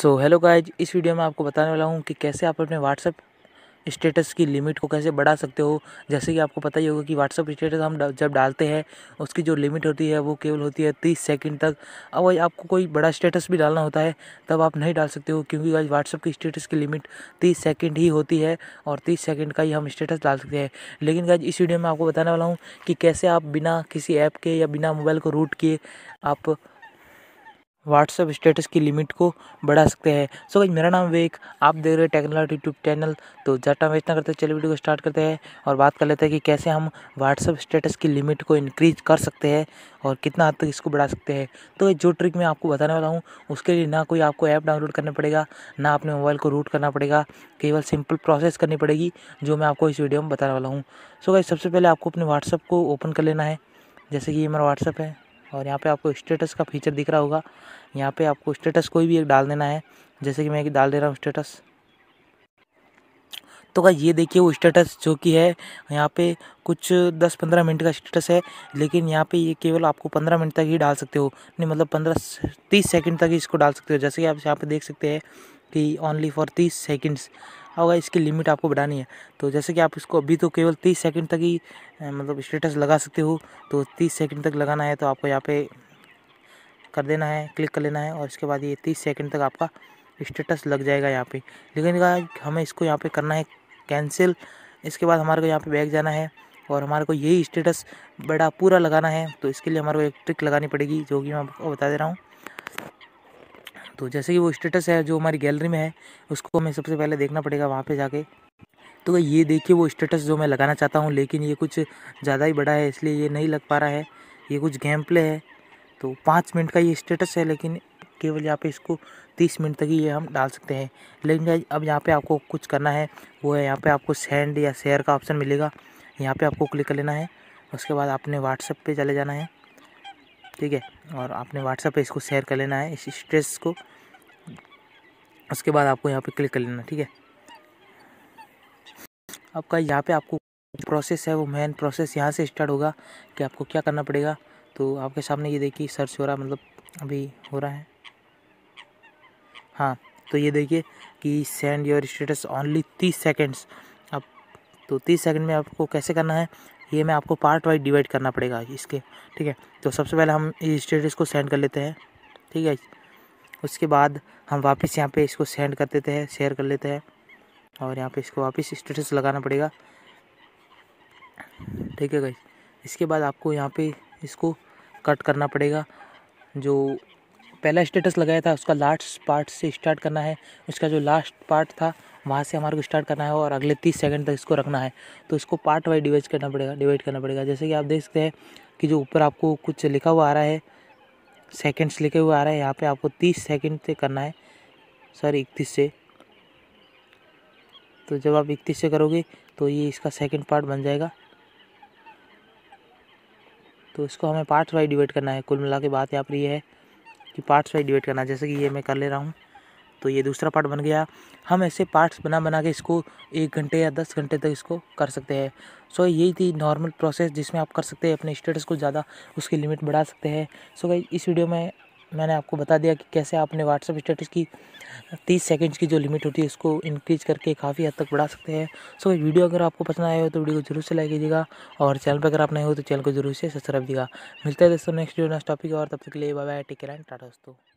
सो hello guys इस video में आपको बताने वाला हूँ कि कैसे आप अपने व्हाट्सअप स्टेटस की लिमिट को कैसे बढ़ा सकते हो जैसे कि आपको पता ही होगा कि व्हाट्सअप स्टेटस हम जब डालते हैं उसकी जो लिमिट होती है वो केवल होती है तीस सेकंड तक अब वही आपको कोई बड़ा स्टेटस भी डालना होता है तब आप नहीं डाल सकते हो क्योंकि आज व्हाट्सअप की स्टेटस की लिमिट तीस सेकेंड ही होती है और तीस सेकेंड का ही हम स्टेटस डाल सकते हैं लेकिन आज इस वीडियो में आपको बताने वाला हूँ कि कैसे आप बिना किसी ऐप के या बिना मोबाइल को रूट किए आप व्हाट्सअप स्टेटस की लिमिट को बढ़ा सकते हैं सो भाई मेरा नाम विवेक आप देख रहे हैं टेक्नोलॉजी यूट्यूब चैनल तो जटा वेस्ट ना करते चलिए वीडियो को स्टार्ट करते हैं और बात कर लेते हैं कि कैसे हम व्हाट्सअप स्टेटस की लिमिट को इंक्रीज कर सकते हैं और कितना हद तक इसको बढ़ा सकते हैं तो जो ट्रिक मैं आपको बताने वाला हूँ उसके लिए ना कोई आपको ऐप डाउनलोड करना पड़ेगा ना अपने मोबाइल को रूट करना पड़ेगा केवल सिंपल प्रोसेस करनी पड़ेगी जो मैं आपको इस वीडियो में बताने वाला हूँ सो भाई सबसे पहले आपको अपने व्हाट्सअप को ओपन कर लेना है जैसे कि ये मेरा व्हाट्सअप है और यहाँ पे आपको स्टेटस का फीचर दिख रहा होगा यहाँ पे आपको स्टेटस कोई भी एक डाल देना है जैसे कि मैं एक डाल दे रहा हूँ स्टेटस तो का ये देखिए वो स्टेटस जो कि है यहाँ पे कुछ दस पंद्रह मिनट का स्टेटस है लेकिन यहाँ पे ये केवल आपको पंद्रह मिनट तक ही डाल सकते हो नहीं मतलब पंद्रह तीस सेकंड तक ही इसको डाल सकते हो जैसे कि आप यहाँ पे देख सकते हैं कि ओनली फॉर तीस सेकंड्स होगा इसकी लिमिट आपको बढ़ानी है तो जैसे कि आप इसको अभी तो केवल तीस सेकेंड तक ही मतलब स्टेटस लगा सकते हो तो तीस सेकेंड तक लगाना है तो आपको यहाँ पे कर देना है क्लिक कर लेना है और इसके बाद ये तीस सेकेंड तक आपका स्टेटस लग जाएगा यहाँ पे लेकिन हमें इसको यहाँ पे करना है कैंसिल इसके बाद हमारे को यहाँ पर बैग जाना है और हमारे को यही स्टेटस बड़ा पूरा लगाना है तो इसके लिए हमारे को एक ट्रिक लगानी पड़ेगी जो कि मैं आपको बता दे रहा हूँ तो जैसे कि वो स्टेटस है जो हमारी गैलरी में है उसको हमें सबसे पहले देखना पड़ेगा वहाँ पे जाके तो ये देखिए वो स्टेटस जो मैं लगाना चाहता हूँ लेकिन ये कुछ ज़्यादा ही बड़ा है इसलिए ये नहीं लग पा रहा है ये कुछ गेम प्ले है तो पाँच मिनट का ये स्टेटस है लेकिन केवल यहाँ पे इसको तीस मिनट तक ही ये हम डाल सकते हैं लेकिन अब यहाँ पर आपको कुछ करना है वो है यहाँ पर आपको सेंड या शेयर का ऑप्शन मिलेगा यहाँ पर आपको क्लिक कर लेना है उसके बाद आपने व्हाट्सएप पर चले जाना है ठीक है और आपने व्हाट्सएप पे इसको शेयर कर लेना है इस स्ट्रेस को उसके बाद आपको यहाँ पे क्लिक कर लेना ठीक है आपका यहाँ पे आपको प्रोसेस है वो मेन प्रोसेस यहाँ से स्टार्ट होगा कि आपको क्या करना पड़ेगा तो आपके सामने ये देखिए सर्च हो रहा मतलब अभी हो रहा है हाँ तो ये देखिए कि सेंड योर स्टेटस ओनली तीस सेकेंड्स अब तो तीस सेकेंड में आपको कैसे करना है ये मैं आपको पार्ट वाइज डिवाइड करना पड़ेगा इसके ठीक है तो सबसे पहले हम स्टेटस को सेंड कर लेते हैं ठीक है उसके बाद हम वापस यहाँ पे इसको सेंड कर देते हैं शेयर कर लेते हैं और यहाँ पे इसको वापस स्टेटस लगाना पड़ेगा ठीक है गाइज इसके बाद आपको यहाँ पे इसको कट करना पड़ेगा जो पहला स्टेटस लगाया था उसका लास्ट पार्ट से स्टार्ट करना है उसका जो लास्ट पार्ट था वहाँ से हमारे को स्टार्ट करना है और अगले तीस सेकंड तक इसको रखना है तो इसको पार्ट वाइज डिवाइड करना पड़ेगा डिवाइड करना पड़ेगा जैसे कि आप देख सकते हैं कि जो ऊपर आपको कुछ लिखा हुआ आ रहा है सेकेंड्स लिखे हुए आ रहा है यहाँ पर आपको तीस सेकेंड से करना है सॉरी इकतीस से तो जब आप इकतीस से करोगे तो ये इसका सेकेंड पार्ट बन जाएगा तो इसको हमें पार्ट वाइज डिवाइड करना है कुल मिला के बात यहाँ पर ये है कि पार्ट्स वाइज डिवाइड करना जैसे कि ये मैं कर ले रहा हूँ तो ये दूसरा पार्ट बन गया हम ऐसे पार्ट्स बना बना के इसको एक घंटे या दस घंटे तक इसको कर सकते हैं सो यही थी नॉर्मल प्रोसेस जिसमें आप कर सकते हैं अपने स्टेटस को ज़्यादा उसकी लिमिट बढ़ा सकते हैं सो भाई इस वीडियो में मैंने आपको बता दिया कि कैसे आप अपने व्हाट्सअप स्टेटस की तीस सेकंड्स की जो लिमिट होती है उसको इंक्रीज करके काफ़ी हद तक बढ़ा सकते हैं सो so, वीडियो अगर आपको पसंद आया हो तो वीडियो को जरूर से लाइक कीजिएगा और चैनल पर अगर आप नए हो तो चैनल को जरूर से सब्सक्राइब कीजिएगा मिलता है दोस्तों नेक्स्ट वीडियो नेक्स्ट टॉपिक और तब तक के लिए bye bye take care and tata दोस्तों